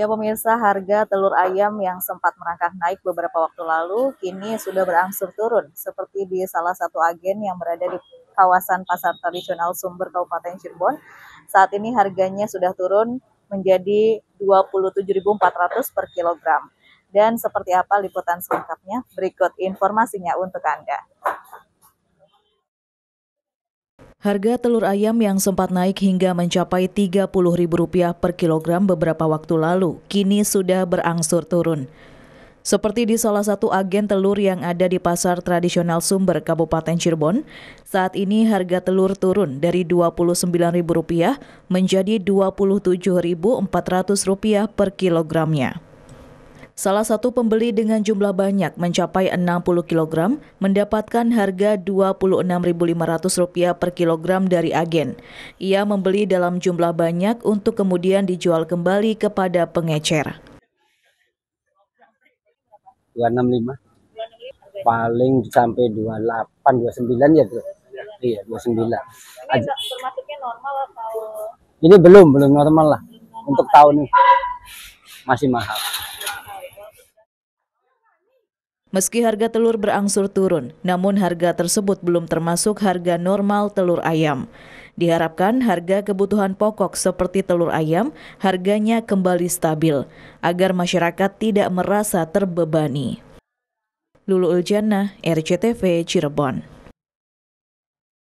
Ya pemirsa, harga telur ayam yang sempat merangkak naik beberapa waktu lalu kini sudah berangsur turun seperti di salah satu agen yang berada di kawasan pasar tradisional Sumber Kabupaten Cirebon. Saat ini harganya sudah turun menjadi 27.400 per kilogram. Dan seperti apa liputan selengkapnya? Berikut informasinya untuk Anda. Harga telur ayam yang sempat naik hingga mencapai Rp30.000 per kilogram beberapa waktu lalu, kini sudah berangsur turun. Seperti di salah satu agen telur yang ada di pasar tradisional Sumber, Kabupaten Cirebon, saat ini harga telur turun dari Rp29.000 menjadi Rp27.400 per kilogramnya. Salah satu pembeli dengan jumlah banyak mencapai 60 kg mendapatkan harga Rp26.500 per kilogram dari agen. Ia membeli dalam jumlah banyak untuk kemudian dijual kembali kepada pengecer. 265 paling sampai 28 29 ya bro iya 29 ini normal atau ini belum belum normal lah untuk tahun ini masih mahal Meski harga telur berangsur turun, namun harga tersebut belum termasuk harga normal telur ayam. Diharapkan harga kebutuhan pokok seperti telur ayam harganya kembali stabil agar masyarakat tidak merasa terbebani. Lulu Uljana, RCTV Cirebon.